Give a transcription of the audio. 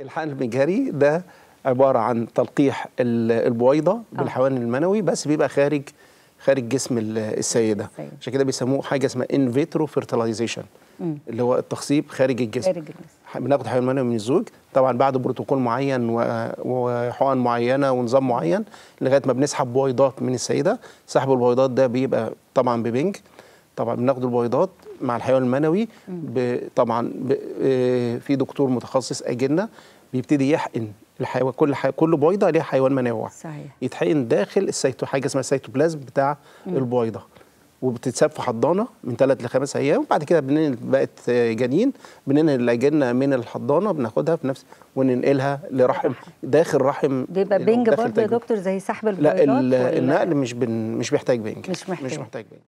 الحقن المجهري ده عباره عن تلقيح البويضه آه. بالحوان المنوي بس بيبقى خارج خارج جسم السيده عشان كده بيسموه حاجه اسمها ان فيترو فيرتلايزيشن اللي هو التخصيب خارج الجسم خارج الجسم بناخد حيوان منوي من الزوج طبعا بعد بروتوكول معين وحقن معينه ونظام معين لغايه ما بنسحب بويضات من السيده سحب البويضات ده بيبقى طبعا ببنج طبعا بناخد البويضات مع الحيوان المنوي طبعا آه، في دكتور متخصص اجنه بيبتدي يحقن الحيوان كل حي... كل بويضه ليها حيوان منوع واحد صحيح يتحقن داخل السيتو حاجه اسمها السيتوبلازم بتاع مم. البويضه وبتتساب في حضانه من ثلاث لخمس ايام وبعد كده بننقل بقت آه، جنين بننقل الاجنه من الحضانه بناخدها في نفس وننقلها لرحم داخل رحم بيبقى بنج برضه يا دكتور زي سحب البويضات لا النقل مش بن مش بيحتاج بنج مش محتاج, مش محتاج بنج